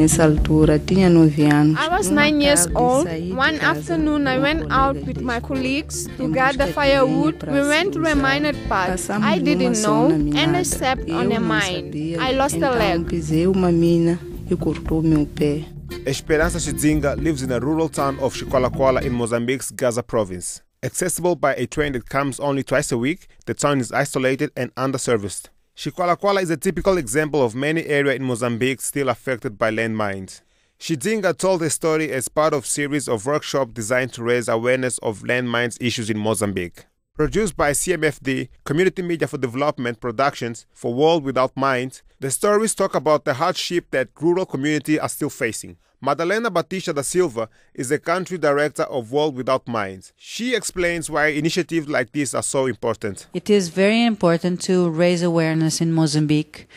I was nine years old. One afternoon, I went out with my colleagues to gather firewood. We went to a mined park. I didn't know, and I stepped on a mine. I lost a leg. Pisei uma mina e cortou meu pé. Esperanza Shidzinga lives in a rural town of Shikolakola in Mozambique's Gaza province. Accessible by a train that comes only twice a week, the town is isolated and underserviced. Shikwalakwala is a typical example of many areas in Mozambique still affected by landmines. Shidinga told the story as part of a series of workshops designed to raise awareness of landmines issues in Mozambique. Produced by CMFD, Community Media for Development Productions, for World Without Mines, the stories talk about the hardship that rural communities are still facing. Madalena Batista da Silva is the country director of World Without Minds. She explains why initiatives like this are so important. It is very important to raise awareness in Mozambique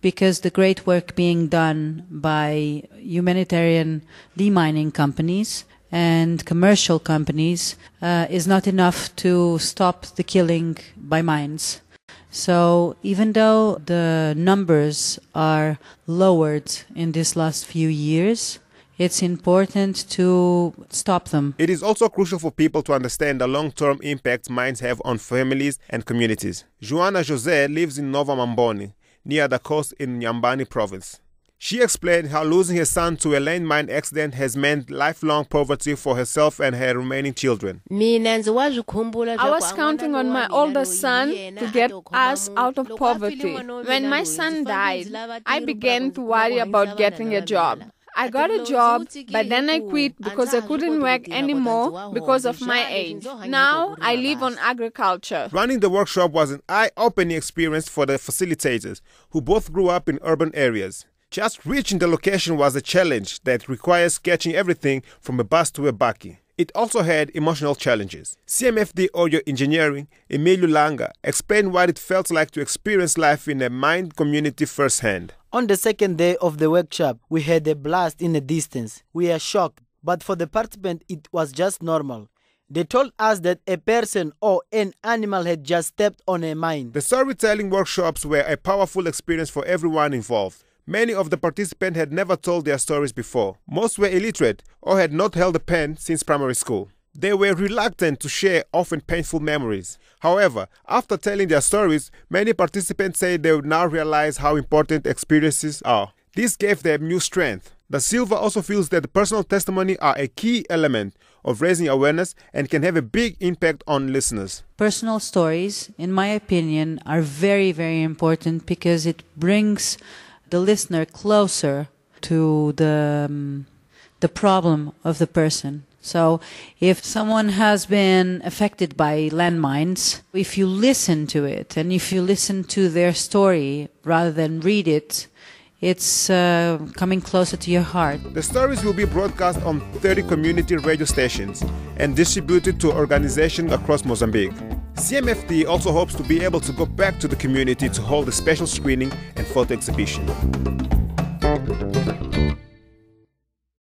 because the great work being done by humanitarian demining companies and commercial companies uh, is not enough to stop the killing by mines. So even though the numbers are lowered in these last few years, it's important to stop them. It is also crucial for people to understand the long term impact mines have on families and communities. Joanna Jose lives in Nova Mamboni, near the coast in Nyambani province. She explained how losing her son to a landmine accident has meant lifelong poverty for herself and her remaining children. I was counting on my older son to get us out of poverty. When my son died, I began to worry about getting a job. I got a job, but then I quit because I couldn't work anymore because of my age. Now I live on agriculture. Running the workshop was an eye opening experience for the facilitators, who both grew up in urban areas. Just reaching the location was a challenge that requires sketching everything from a bus to a baki. It also had emotional challenges. CMFD Audio Engineering, Emilio Langa, explained what it felt like to experience life in a mine community firsthand. On the second day of the workshop, we had a blast in the distance. We are shocked, but for the participant, it was just normal. They told us that a person or an animal had just stepped on a mine. The storytelling workshops were a powerful experience for everyone involved. Many of the participants had never told their stories before. Most were illiterate or had not held a pen since primary school. They were reluctant to share often painful memories. However, after telling their stories, many participants say they would now realize how important experiences are. This gave them new strength. The Silva also feels that personal testimony are a key element of raising awareness and can have a big impact on listeners. Personal stories, in my opinion, are very, very important because it brings the listener closer to the um, the problem of the person. So, if someone has been affected by landmines, if you listen to it and if you listen to their story rather than read it, it's uh, coming closer to your heart. The stories will be broadcast on 30 community radio stations and distributed to organizations across Mozambique. CMFD also hopes to be able to go back to the community to hold a special screening and photo exhibition.